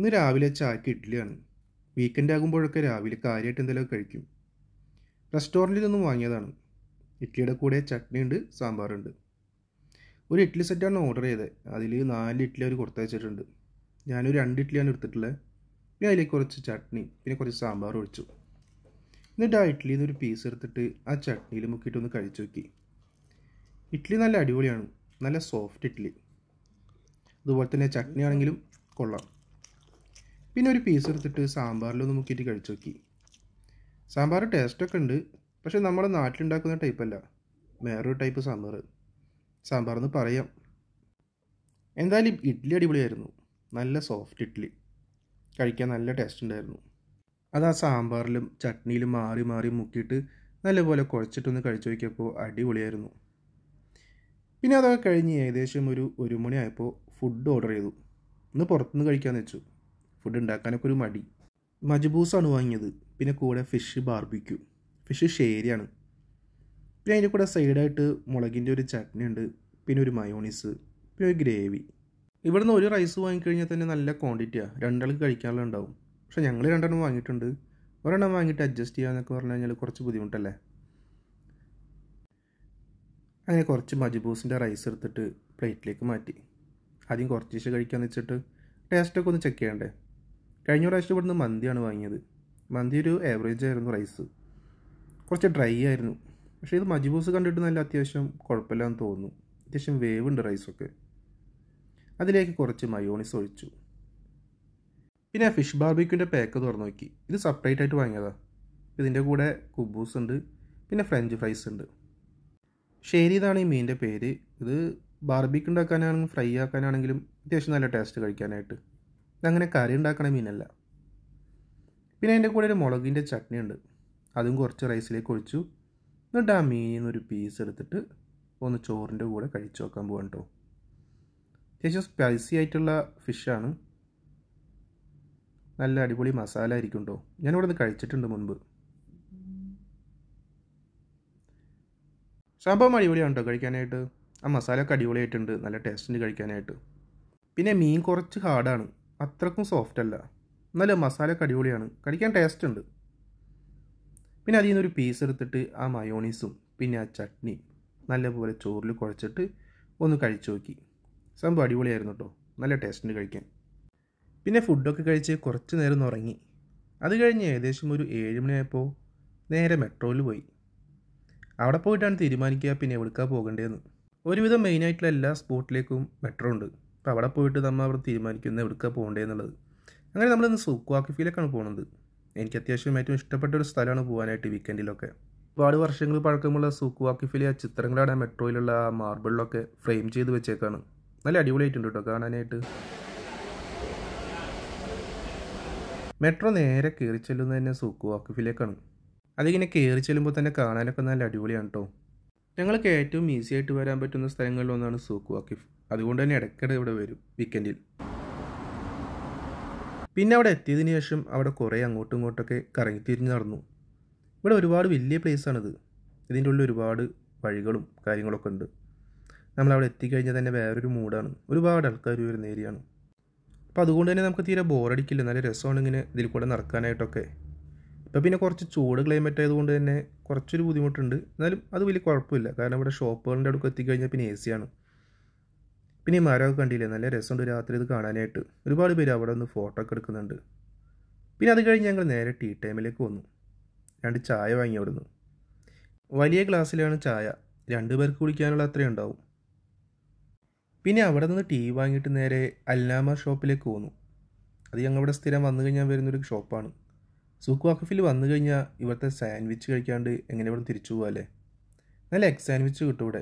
ഇന്ന് രാവിലെ ചായക്ക് ഇഡ്ഡലിയാണ് വീക്കെൻഡ് ആകുമ്പോഴൊക്കെ രാവിലെ കാര്യമായിട്ട് എന്തെങ്കിലുമൊക്കെ കഴിക്കും റെസ്റ്റോറൻറ്റിൽ നിന്നും വാങ്ങിയതാണ് ഇഡ്ഡലിയുടെ കൂടെ ചട്നി ഉണ്ട് സാമ്പാറുണ്ട് ഒരു ഇഡ്ഡലി സെറ്റാണ് ഓർഡർ ചെയ്തത് അതിൽ നാല് ഇഡ്ഡലി അവർ കൊടുത്തയച്ചിട്ടുണ്ട് ഞാനൊരു രണ്ട് ഇഡ്ഡലിയാണ് എടുത്തിട്ടുള്ളത് പിന്നെ അതിലേക്ക് കുറച്ച് ചട്നി പിന്നെ കുറച്ച് സാമ്പാർ ഒഴിച്ചു എന്നിട്ട് ആ ഇഡ്ഡലിയിൽ നിന്ന് ഒരു പീസ് എടുത്തിട്ട് ആ ചട്നിയിൽ മുക്കിയിട്ടൊന്ന് കഴിച്ചു നോക്കി ഇഡ്ഡലി നല്ല അടിപൊളിയാണ് നല്ല സോഫ്റ്റ് ഇഡ്ഡലി അതുപോലെ തന്നെ ചട്നി ആണെങ്കിലും കൊള്ളാം പിന്നെ ഒരു പീസ് എടുത്തിട്ട് ഒന്ന് മുക്കിയിട്ട് കഴിച്ചു നോക്കി സാമ്പാർ ടേസ്റ്റൊക്കെ ഉണ്ട് പക്ഷേ നമ്മുടെ നാട്ടിലുണ്ടാക്കുന്ന ടൈപ്പല്ല വേറൊരു ടൈപ്പ് സാമ്പാർ സാമ്പാർ എന്ന് പറയാം എന്തായാലും ഇഡ്ഡലി അടിപൊളിയായിരുന്നു നല്ല സോഫ്റ്റ് ഇഡ്ഡലി കഴിക്കാൻ നല്ല ടേസ്റ്റ് ഉണ്ടായിരുന്നു അത് ആ സാമ്പാറിലും ചട്നിയിലും മാറി മാറി മുക്കിയിട്ട് നല്ലപോലെ കുഴച്ചിട്ടൊന്ന് കഴിച്ചു നോക്കിയപ്പോൾ അടിപൊളിയായിരുന്നു പിന്നെ അതൊക്കെ കഴിഞ്ഞ് ഏകദേശം ഒരു ഒരു മണിയായപ്പോൾ ഫുഡ് ഓർഡർ ചെയ്തു ഒന്ന് പുറത്തുനിന്ന് കഴിക്കാമെന്ന് വെച്ചു ഫുഡ് ഉണ്ടാക്കാനൊക്കെ ഒരു മടി മജ്ബൂസാണ് വാങ്ങിയത് പിന്നെ കൂടെ ഫിഷ് ബാർബിക്കു ഫിഷ് ശരിയാണ് പിന്നെ അതിൻ്റെ കൂടെ സൈഡായിട്ട് മുളകിൻ്റെ ഒരു ചട്നി ഉണ്ട് പിന്നെ ഒരു മയോണീസ് പിന്നെ ഒരു ഗ്രേവി നിന്ന് ഒരു റൈസ് വാങ്ങിക്കഴിഞ്ഞാൽ തന്നെ നല്ല ക്വാണ്ടിറ്റിയാണ് രണ്ടാൾക്ക് കഴിക്കാനുള്ള ഉണ്ടാവും പക്ഷേ ഞങ്ങൾ രണ്ടെണ്ണം വാങ്ങിയിട്ടുണ്ട് ഒരെണ്ണം വാങ്ങിയിട്ട് അഡ്ജസ്റ്റ് ചെയ്യാമെന്നൊക്കെ പറഞ്ഞു കഴിഞ്ഞാൽ കുറച്ച് ബുദ്ധിമുട്ടല്ലേ അങ്ങനെ കുറച്ച് മജ്ബൂസിൻ്റെ റൈസ് എടുത്തിട്ട് പ്ലേറ്റിലേക്ക് മാറ്റി ആദ്യം കുറച്ച് കഴിക്കാമെന്ന് വെച്ചിട്ട് ടേസ്റ്റൊക്കെ ഒന്ന് ചെക്ക് ചെയ്യണ്ടേ കഴിഞ്ഞ പ്രാവശ്യം ഇവിടുന്ന് മന്തിയാണ് വാങ്ങിയത് മന്തി ഒരു ആവറേജ് ആയിരുന്നു റൈസ് കുറച്ച് ഡ്രൈ ആയിരുന്നു പക്ഷേ ഇത് മജിബൂസ് കണ്ടിട്ട് നല്ല അത്യാവശ്യം കുഴപ്പമില്ലാന്ന് തോന്നുന്നു അത്യാവശ്യം വേവ് ഉണ്ട് റൈസൊക്കെ അതിലേക്ക് കുറച്ച് മയോണിസ് ഒഴിച്ചു പിന്നെ ഫിഷ് ബാർബിക്കുവിൻ്റെ പാക്ക് തുറന്നു നോക്കി ഇത് സെപ്പറേറ്റ് ആയിട്ട് വാങ്ങിയതാണ് ഇതിൻ്റെ കൂടെ കുബൂസ് ഉണ്ട് പിന്നെ ഫ്രഞ്ച് ഫ്രൈസ് ഉണ്ട് ഷേരി ഇതാണ് ഈ മീനിൻ്റെ പേര് ഇത് ബാർബിക്ക് ഉണ്ടാക്കാനാണെങ്കിലും ഫ്രൈ ആക്കാനാണെങ്കിലും അത്യാവശ്യം നല്ല ടേസ്റ്റ് കഴിക്കാനായിട്ട് അങ്ങനെ കറി ഉണ്ടാക്കണ മീനല്ല പിന്നെ അതിൻ്റെ കൂടെ ഒരു മുളകിൻ്റെ ചട്നി ഉണ്ട് അതും കുറച്ച് റൈസിലേക്ക് ഒഴിച്ചു എന്നിട്ട് ആ മീനിൽ നിന്നൊരു പീസ് എടുത്തിട്ട് ഒന്ന് ചോറിൻ്റെ കൂടെ കഴിച്ചു നോക്കാൻ പോകാം കേട്ടോ അത്യാവശ്യം സ്പൈസി ആയിട്ടുള്ള ഫിഷാണ് നല്ല അടിപൊളി മസാല ആയിരിക്കും കേട്ടോ ഞാനിവിടെ നിന്ന് കഴിച്ചിട്ടുണ്ട് മുൻപ് സംഭവം അടിപൊളിയാണ് കേട്ടോ കഴിക്കാനായിട്ട് ആ മസാല ഒക്കെ അടിപൊളിയായിട്ടുണ്ട് നല്ല ടേസ്റ്റിന് കഴിക്കാനായിട്ട് പിന്നെ മീൻ കുറച്ച് ഹാർഡാണ് അത്രക്കും സോഫ്റ്റ് അല്ല നല്ല മസാലയൊക്കെ അടിപൊളിയാണ് കഴിക്കാൻ ടേസ്റ്റ് ഉണ്ട് പിന്നെ അതിൽ നിന്നൊരു പീസ് എടുത്തിട്ട് ആ മയോണീസും പിന്നെ ആ ചട്നിയും നല്ലപോലെ ചോറിൽ കുഴച്ചിട്ട് ഒന്ന് കഴിച്ചു നോക്കി സംഭവം അടിപൊളിയായിരുന്നു കേട്ടോ നല്ല ടേസ്റ്റിന് കഴിക്കാൻ പിന്നെ ഫുഡൊക്കെ കഴിച്ച് കുറച്ച് നേരം ഉറങ്ങി അത് കഴിഞ്ഞ് ഏകദേശം ഒരു ഏഴ് മണിയായപ്പോൾ നേരെ മെട്രോയിൽ പോയി അവിടെ പോയിട്ടാണ് തീരുമാനിക്കുക പിന്നെ എവിടേക്കാണ് പോകേണ്ടതെന്ന് ഒരുവിധം മെയിനായിട്ടുള്ള എല്ലാ സ്പോട്ടിലേക്കും മെട്രോ ഉണ്ട് അപ്പോൾ അവിടെ പോയിട്ട് നമ്മൾ അവിടെ തീരുമാനിക്കുന്നത് എവിടേക്കാണ് പോകേണ്ടതെന്നുള്ളത് അങ്ങനെ നമ്മളിന്ന് ഫീലൊക്കെയാണ് പോകുന്നത് എനിക്ക് അത്യാവശ്യം ഏറ്റവും ഇഷ്ടപ്പെട്ട ഒരു സ്ഥലമാണ് പോകാനായിട്ട് വീക്കെൻഡിലൊക്കെ ഒരുപാട് വർഷങ്ങൾ പഴക്കമുള്ള ഫീൽ ആ ചിത്രങ്ങളാണ് മെട്രോയിലുള്ള ആ മാർബിളിലൊക്കെ ഫ്രെയിം ചെയ്ത് വെച്ചേക്കാണ് നല്ല അടിപൊളിയായിട്ടുണ്ട് കേട്ടോ കാണാനായിട്ട് മെട്രോ നേരെ കയറി ചെല്ലുന്നത് തന്നെ ഫീലേക്കാണ് അതിങ്ങനെ കയറി ചെല്ലുമ്പോൾ തന്നെ കാണാനൊക്കെ നല്ല അടിപൊളിയാണ് കേട്ടോ ഞങ്ങൾക്ക് ഏറ്റവും ഈസി ആയിട്ട് വരാൻ പറ്റുന്ന സ്ഥലങ്ങളിലൊന്നാണ് സൂക്കുവാക്കിഫ് അതുകൊണ്ട് തന്നെ ഇടയ്ക്കിടെ ഇവിടെ വരും വീക്കെൻഡിൽ പിന്നെ അവിടെ എത്തിയതിന് ശേഷം അവിടെ കുറേ അങ്ങോട്ടും ഇങ്ങോട്ടൊക്കെ കറങ്ങിത്തിരിഞ്ഞ് നടന്നു ഇവിടെ ഒരുപാട് വലിയ പ്ലേസാണിത് ഇതിൻ്റെ ഉള്ളിൽ ഒരുപാട് വഴികളും കാര്യങ്ങളൊക്കെ ഉണ്ട് നമ്മളവിടെ എത്തിക്കഴിഞ്ഞാൽ തന്നെ വേറൊരു മൂഡാണ് ഒരുപാട് ആൾക്കാർ വരുന്ന ഏരിയയാണ് അപ്പോൾ അതുകൊണ്ട് തന്നെ നമുക്ക് തീരെ ബോറടിക്കില്ല നല്ല രസമാണ് ഇങ്ങനെ ഇതിൽ കൂടെ നടക്കാനായിട്ടൊക്കെ ഇപ്പോൾ പിന്നെ കുറച്ച് ചൂട് ക്ലൈമറ്റ് ആയതുകൊണ്ട് തന്നെ കുറച്ചൊരു ബുദ്ധിമുട്ടുണ്ട് എന്നാലും അത് വലിയ കുഴപ്പമില്ല കാരണം ഇവിടെ ഷോപ്പുകളുടെ അടുക്ക് എത്തിക്കഴിഞ്ഞാൽ പിന്നെ എ സിയാണ് പിന്നെ ഈ മരമൊക്കെ കണ്ടില്ലേ നല്ല രസമുണ്ട് രാത്രി ഇത് കാണാനായിട്ട് ഒരുപാട് പേര് അവിടെ നിന്ന് ഫോട്ടോ ഒക്കെ എടുക്കുന്നുണ്ട് പിന്നെ അത് കഴിഞ്ഞ് ഞങ്ങൾ നേരെ ടീ ടൈമിലേക്ക് വന്നു രണ്ട് ചായ വാങ്ങി അവിടുന്ന് വലിയ ഗ്ലാസ്സിലാണ് ചായ രണ്ട് പേർക്ക് കുടിക്കാനുള്ള അത്രയും ഉണ്ടാവും പിന്നെ അവിടെ നിന്ന് ടീ വാങ്ങിയിട്ട് നേരെ അല്ലാമ ഷോപ്പിലേക്ക് പോന്നു അത് ഞങ്ങളിവിടെ സ്ഥിരം വന്നു കഴിഞ്ഞാൽ വരുന്നൊരു ഷോപ്പാണ് സുഖ് വാക്കഫിൽ വന്നു കഴിഞ്ഞാൽ ഇവിടുത്തെ സാൻഡ്വിച്ച് കഴിക്കാണ്ട് എങ്ങനെ ഇവിടെ തിരിച്ചു അല്ലേ നല്ല എഗ് സാൻഡ്വിച്ച് കിട്ടും ഇവിടെ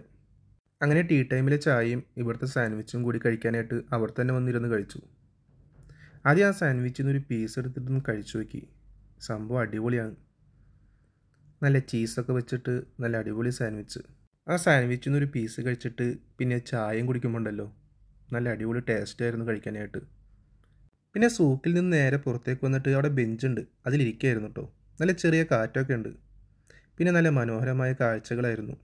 അങ്ങനെ ടീ ടൈമിലെ ചായയും ഇവിടുത്തെ സാൻഡ്വിച്ചും കൂടി കഴിക്കാനായിട്ട് അവർ തന്നെ വന്നിരുന്ന് കഴിച്ചു ആദ്യം ആ സാൻഡ്വിച്ചിൽ നിന്നൊരു ഒരു പീസ് എടുത്തിട്ടൊന്ന് കഴിച്ചു നോക്കി സംഭവം അടിപൊളിയാണ് നല്ല ചീസൊക്കെ വെച്ചിട്ട് നല്ല അടിപൊളി സാൻഡ്വിച്ച് ആ സാൻഡ്വിച്ചിൽ നിന്നൊരു ഒരു പീസ് കഴിച്ചിട്ട് പിന്നെ ചായയും കുടിക്കുമ്പോണ്ടല്ലോ നല്ല അടിപൊളി ടേസ്റ്റ് ആയിരുന്നു കഴിക്കാനായിട്ട് പിന്നെ സൂക്കിൽ നിന്ന് നേരെ പുറത്തേക്ക് വന്നിട്ട് അവിടെ ബെഞ്ചുണ്ട് അതിലിരിക്കായിരുന്നു കേട്ടോ നല്ല ചെറിയ കാറ്റൊക്കെ ഉണ്ട് പിന്നെ നല്ല മനോഹരമായ കാഴ്ചകളായിരുന്നു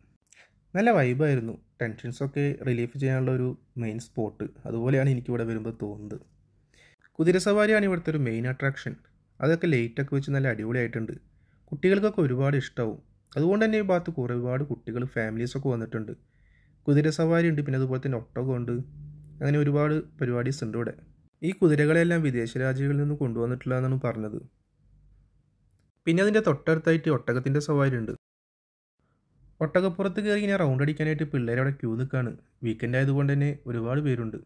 നല്ല വൈബായിരുന്നു ടെൻഷൻസൊക്കെ റിലീഫ് ചെയ്യാനുള്ള ഒരു മെയിൻ സ്പോട്ട് അതുപോലെയാണ് എനിക്കിവിടെ വരുമ്പോൾ തോന്നുന്നത് കുതിര സവാരിയാണ് ഇവിടുത്തെ ഒരു മെയിൻ അട്രാക്ഷൻ അതൊക്കെ ലൈറ്റൊക്കെ വെച്ച് നല്ല അടിപൊളിയായിട്ടുണ്ട് കുട്ടികൾക്കൊക്കെ ഒരുപാട് ഇഷ്ടമാവും അതുകൊണ്ട് തന്നെ ഈ ഭാഗത്ത് കുറേ ഒരുപാട് കുട്ടികൾ ഫാമിലീസൊക്കെ വന്നിട്ടുണ്ട് കുതിര സവാരി ഉണ്ട് പിന്നെ അതുപോലെ തന്നെ ഒട്ടകം ഉണ്ട് അങ്ങനെ ഒരുപാട് പരിപാടീസ് ഉണ്ട് ഇവിടെ ഈ കുതിരകളെല്ലാം വിദേശ രാജ്യങ്ങളിൽ നിന്ന് കൊണ്ടുവന്നിട്ടില്ല എന്നാണ് പറഞ്ഞത് പിന്നെ അതിൻ്റെ തൊട്ടടുത്തായിട്ട് ഒട്ടകത്തിൻ്റെ സവാരി ഉണ്ട് ഒട്ടകപ്പുറത്ത് കയറി ഇങ്ങനെ റൗണ്ട് അടിക്കാനായിട്ട് പിള്ളേരവിടെ ക്യൂ നിൽക്കുകയാണ് വീക്കെൻഡ് ആയതുകൊണ്ട് തന്നെ ഒരുപാട് പേരുണ്ട്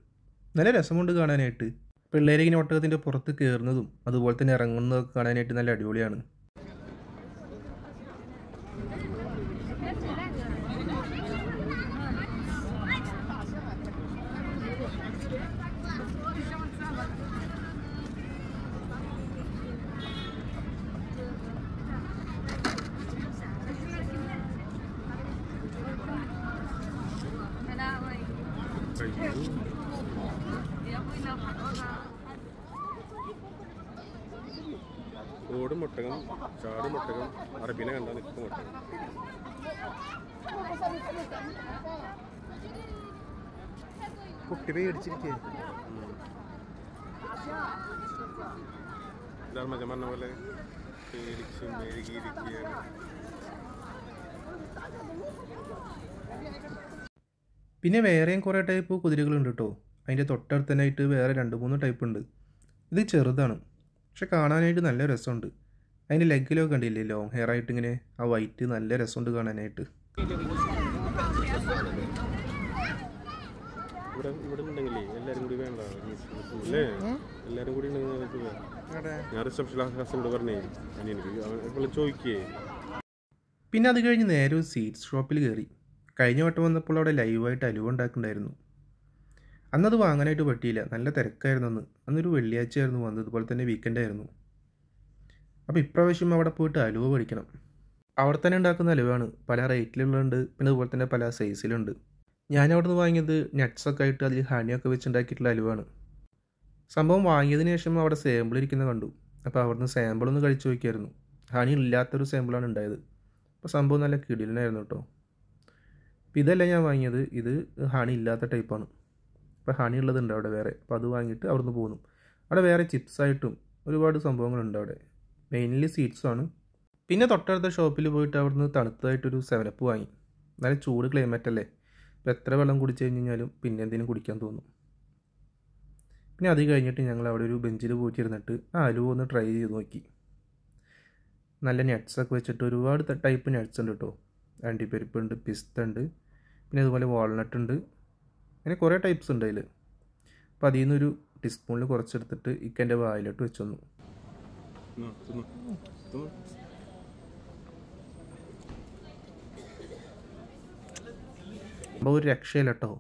നല്ല രസമുണ്ട് കാണാനായിട്ട് പിള്ളേരിങ്ങനെ ഒട്ടകത്തിൻ്റെ പുറത്ത് കയറുന്നതും അതുപോലെ തന്നെ ഇറങ്ങുന്നതൊക്കെ കാണാനായിട്ട് നല്ല അടിപൊളിയാണ് ഓട് മുട്ടകം ചാട് മുട്ടകം അറബീനെ കണ്ടാണ് ഇപ്പം മുട്ടകം കുട്ടി പേടിച്ചിരിക്കേ ഇതാണ് മജ പറഞ്ഞ പോലെ പേടിച്ചു പിന്നെ വേറെയും കുറേ ടൈപ്പ് കുതിരകളുണ്ട് കേട്ടോ അതിൻ്റെ തൊട്ടടുത്തനായിട്ട് വേറെ രണ്ട് മൂന്ന് ടൈപ്പ് ഉണ്ട് ഇത് ചെറുതാണ് പക്ഷെ കാണാനായിട്ട് നല്ല രസമുണ്ട് അതിൻ്റെ ലെഗിലൊക്കെ കണ്ടില്ലേ ലോങ് ഹെയർ ആയിട്ട് ഇങ്ങനെ ആ വൈറ്റ് നല്ല രസമുണ്ട് കാണാനായിട്ട് ഞാൻ ചോദിക്കേ പിന്നെ അത് കഴിഞ്ഞ് നേരെ സീറ്റ് ഷോപ്പിൽ കയറി കഴിഞ്ഞ വട്ടം വന്നപ്പോൾ അവിടെ ലൈവായിട്ട് അലുവ ഉണ്ടാക്കുന്നുണ്ടായിരുന്നു അന്നത് വാങ്ങാനായിട്ട് പറ്റിയില്ല നല്ല തിരക്കായിരുന്നു അന്ന് അന്നൊരു വെള്ളിയാഴ്ചയായിരുന്നു വന്നതുപോലെ തന്നെ വീക്കെൻഡായിരുന്നു അപ്പോൾ ഇപ്രാവശ്യം അവിടെ പോയിട്ട് അലുവ പഠിക്കണം അവിടെ തന്നെ ഉണ്ടാക്കുന്ന അലുവാണ് പല റേറ്റിലുള്ളതുണ്ട് പിന്നെ അതുപോലെ തന്നെ പല സൈസിലുണ്ട് ഞാൻ അവിടെ നിന്ന് വാങ്ങിയത് നെറ്റ്സൊക്കെ ആയിട്ട് അതിൽ ഹണിയൊക്കെ വെച്ചുണ്ടാക്കിയിട്ടുള്ള അലുവാണ് സംഭവം വാങ്ങിയതിന് ശേഷം അവിടെ സാമ്പിൾ ഇരിക്കുന്ന കണ്ടു അപ്പോൾ അവിടുന്ന് സാമ്പിൾ ഒന്ന് കഴിച്ചു നോക്കിയായിരുന്നു ഹണി ഇല്ലാത്തൊരു സാമ്പിളാണ് ഉണ്ടായത് അപ്പോൾ സംഭവം നല്ല കിടിലനായിരുന്നു കേട്ടോ അപ്പോൾ ഇതല്ല ഞാൻ വാങ്ങിയത് ഇത് ഹണി ഇല്ലാത്ത ടൈപ്പാണ് ഇപ്പോൾ ഹണി ഉള്ളതുണ്ട് അവിടെ വേറെ അപ്പോൾ അത് വാങ്ങിയിട്ട് നിന്ന് പോകുന്നു അവിടെ വേറെ ചിപ്സായിട്ടും ഒരുപാട് സംഭവങ്ങളുണ്ട് അവിടെ മെയിൻലി സീഡ്സാണ് പിന്നെ തൊട്ടടുത്ത ഷോപ്പിൽ പോയിട്ട് അവിടുന്ന് തണുത്തതായിട്ടൊരു സെവനപ്പ് വാങ്ങി നല്ല ചൂട് ക്ലൈമറ്റ് അല്ലേ ഇപ്പോൾ എത്ര വെള്ളം കുടിച്ചു കഴിഞ്ഞാലും പിന്നെ എന്തെങ്കിലും കുടിക്കാൻ തോന്നും പിന്നെ അത് കഴിഞ്ഞിട്ട് ഞങ്ങൾ അവിടെ ഒരു ബെഞ്ചിൽ പോയിട്ടിരുന്നിട്ട് ആ അലുവ ഒന്ന് ട്രൈ ചെയ്ത് നോക്കി നല്ല നട്ട്സൊക്കെ വെച്ചിട്ട് ഒരുപാട് ടൈപ്പ് നട്ട്സ് ഉണ്ട് കേട്ടോ അണ്ടിപ്പരിപ്പുണ്ട് പിസ്ത ഉണ്ട് പിന്നെ അതുപോലെ വാൾനട്ട് ഉണ്ട് അങ്ങനെ കുറേ ടൈപ്സ് ഉണ്ട് അതിൽ അപ്പം അതിൽ നിന്നൊരു ടീസ്പൂണിൽ കുറച്ചെടുത്തിട്ട് ഇക്കൻ്റെ വായിലോട്ട് വെച്ചൊന്നു അപ്പോൾ ഒരു രക്ഷയില്ല കേട്ടോ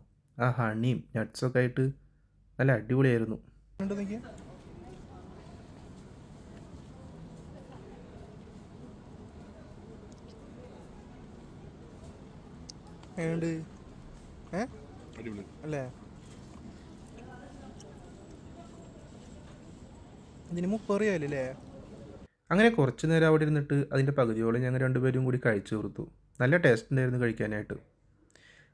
ആ ഹണിയും നട്ട്സൊക്കെ ആയിട്ട് നല്ല അടിപൊളിയായിരുന്നു എങ്ങനെയുണ്ട് അല്ലേ ഇതിന് മുപ്പത് റിയാലല്ലേ അങ്ങനെ കുറച്ച് നേരം അവിടെ ഇരുന്നിട്ട് അതിൻ്റെ പകുതിയോളം ഞങ്ങൾ രണ്ടുപേരും കൂടി കഴിച്ചു തീർത്തു നല്ല ടേസ്റ്റ് ഉണ്ടായിരുന്നു കഴിക്കാനായിട്ട്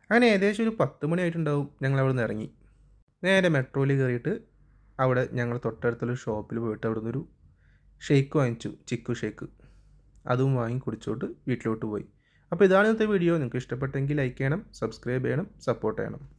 അങ്ങനെ ഏകദേശം ഒരു പത്ത് മണിയായിട്ടുണ്ടാവും ഞങ്ങൾ അവിടെ നിന്ന് ഇറങ്ങി നേരെ മെട്രോയിൽ കയറിയിട്ട് അവിടെ ഞങ്ങൾ തൊട്ടടുത്തുള്ള ഷോപ്പിൽ പോയിട്ട് അവിടെ നിന്നൊരു ഷേക്ക് വാങ്ങിച്ചു ചിക്കു ഷേക്ക് അതും വാങ്ങി കുടിച്ചോട്ട് വീട്ടിലോട്ട് പോയി അപ്പോൾ ഇതാണ് ഇന്നത്തെ വീഡിയോ നിങ്ങൾക്ക് ഇഷ്ടപ്പെട്ടെങ്കിൽ ലൈക്ക് ചെയ്യണം സബ്സ്ക്രൈബ് ചെയ്യണം സപ്പോർട്ട് ചെയ്യണം